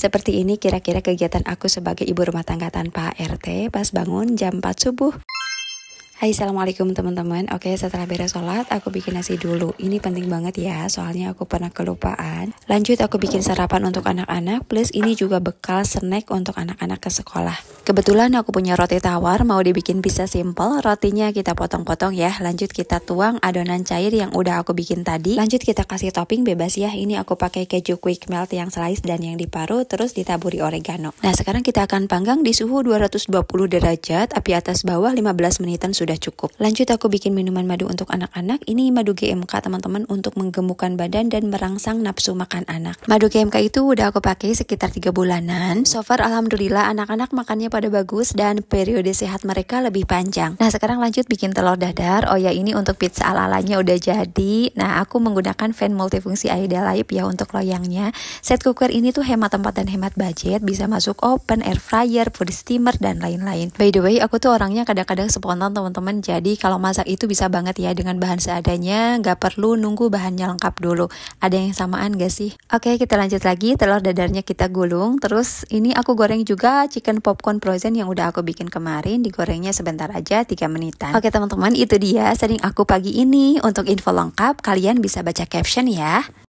Seperti ini kira-kira kegiatan aku sebagai ibu rumah tangga tanpa RT pas bangun jam 4 subuh. Hai assalamualaikum teman-teman Oke setelah beres sholat aku bikin nasi dulu Ini penting banget ya soalnya aku pernah kelupaan Lanjut aku bikin sarapan untuk anak-anak Plus ini juga bekal snack untuk anak-anak ke sekolah Kebetulan aku punya roti tawar Mau dibikin bisa simple Rotinya kita potong-potong ya Lanjut kita tuang adonan cair yang udah aku bikin tadi Lanjut kita kasih topping bebas ya Ini aku pakai keju quick melt yang slice dan yang diparut Terus ditaburi oregano Nah sekarang kita akan panggang di suhu 220 derajat Api atas bawah 15 menitan sudah sudah cukup. Lanjut aku bikin minuman madu untuk anak-anak. Ini madu GMK teman-teman untuk menggemukkan badan dan merangsang nafsu makan anak. Madu GMK itu udah aku pakai sekitar 3 bulanan. So far alhamdulillah anak-anak makannya pada bagus dan periode sehat mereka lebih panjang. Nah sekarang lanjut bikin telur dadar. Oh ya ini untuk pizza ala-alanya udah jadi. Nah aku menggunakan fan multifungsi Aida Live ya untuk loyangnya. Set cooker ini tuh hemat tempat dan hemat budget. Bisa masuk open, air fryer, food steamer, dan lain-lain. By the way aku tuh orangnya kadang-kadang spontan teman-teman teman-teman. Jadi kalau masak itu bisa banget ya dengan bahan seadanya, nggak perlu nunggu bahannya lengkap dulu. Ada yang samaan gak sih? Oke, kita lanjut lagi. Telur dadarnya kita gulung. Terus ini aku goreng juga chicken popcorn frozen yang udah aku bikin kemarin. Digorengnya sebentar aja, 3 menitan. Oke teman-teman, itu dia sering aku pagi ini. Untuk info lengkap, kalian bisa baca caption ya.